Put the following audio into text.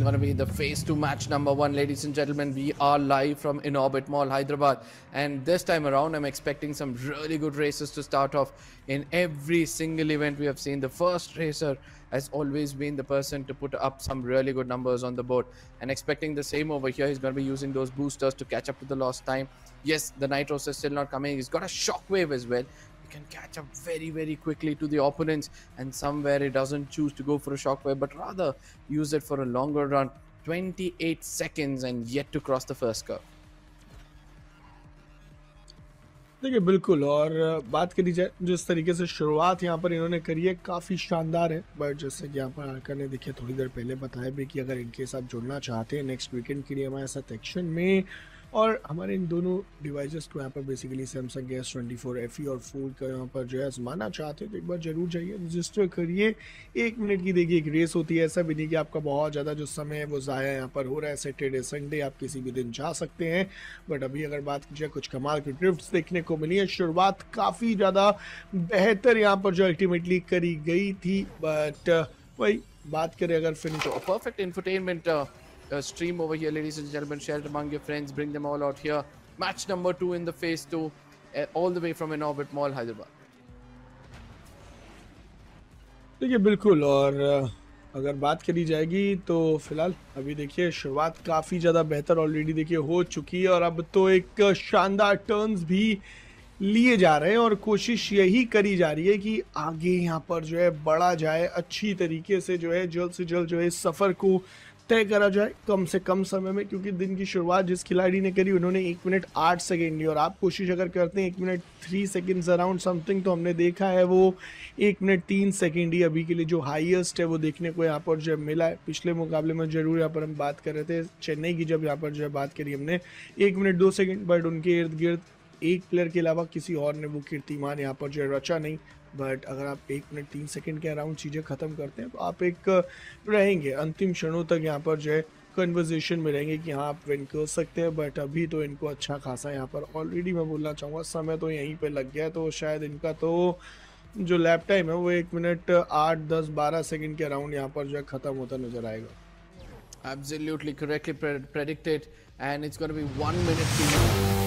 going to be the phase 2 match number 1 ladies and gentlemen we are live from Inorbit Mall Hyderabad and this time around I'm expecting some really good races to start off in every single event we have seen the first racer has always been the person to put up some really good numbers on the board and expecting the same over here he's going to be using those boosters to catch up to the lost time yes the nitros is still not coming he's got a shockwave as well can catch up very, very quickly to the opponents, and somewhere it doesn't choose to go for a shockwave, but rather use it for a longer run. 28 seconds and yet to cross the first curve. देखिए बिल्कुल और बात करी जाए जिस तरीके से शुरुआत यहाँ पर इन्होंने करी है काफ़ी शानदार है बट जैसे कि यहाँ पर आकर ने देखिए थोड़ी देर पहले बताया भी कि अगर इनके साथ जुड़ना चाहते हैं नेक्स्ट वीकेंड के लिए हमारे साथ एक्शन में और हमारे इन दोनों डिवाइसेस को यहाँ पर बेसिकली सैमसंग गैस S twenty four F E और फोर का यहाँ पर जो है आजमाना चाहते हैं तो एक बार जरूर जाइए रजिस्टर करिए एक मिनट की देखिए एक रेस होती है ऐसा भी नहीं कि आपका बहुत ज़्यादा जो समय है वो ज़ाया यहाँ पर हो रहा है सैटरडे संडे आप किसी भी दिन जा सकते हैं बट अभी अगर बात की जाए कुछ कमाल की ड्रिफ्ट देखने को मिली है शुरुआत काफ़ी ज़्यादा बेहतर यहाँ पर जो अल्टीमेटली करी गई थी बट वही बात करें अगर finish perfect entertainment uh, stream over here, ladies and gentlemen. Share it among your friends. Bring them all out here. Match number two in the phase two, uh, all the way from an orbit mall, Hyderabad. देखिए बिल्कुल और अगर बात करी जाएगी तो फिलहाल अभी देखिए शुरुआत काफ़ी ज़्यादा बेहतर ऑलरेडी देखिए हो चुकी है और अब तो एक शानदार टर्न्स भी लिए जा रहे हैं और कोशिश यही करी जा रही है कि आगे यहाँ पर जो है बढ़ा जाए अच्छी तरीके से जो है जल्द से जल्द जो है सफ़र को तय करा जाए कम से कम समय में क्योंकि दिन की शुरुआत जिस खिलाड़ी ने करी उन्होंने एक मिनट आठ सेकेंड ली और आप कोशिश अगर करते हैं एक minute three seconds around something तो हमने देखा है वो एक मिनट तीन सेकेंड ही अभी के लिए जो हाईएस्ट है वो देखने को यहाँ पर जब मिला है पिछले मुकाबले में ज़रूर यहाँ पर हम बात कर रहे थे चेन्नई की जब यहाँ पर जो बात करी हमने एक मिनट दो सेकेंड बट उनके इर्द गिर्द एक प्लेयर के अलावा किसी और ने वो कीर्तिमान यहाँ पर जो है रचा नहीं बट अगर आप एक मिनट तीन सेकंड के अराउंड चीज़ें ख़त्म करते हैं तो आप एक रहेंगे अंतिम क्षणों तक यहाँ पर जो है कन्वर्जेशन में रहेंगे कि हाँ आप विन कर सकते हैं बट अभी तो इनको अच्छा खासा यहाँ पर ऑलरेडी मैं बोलना चाहूँगा समय तो यहीं पर लग गया है तो शायद इनका तो जो लैप टाइम है वो एक मिनट आठ दस बारह सेकेंड के अराउंड यहाँ पर जो है ख़त्म होता नज़र आएगा Absolutely correctly predicted, and it's going to be one minute.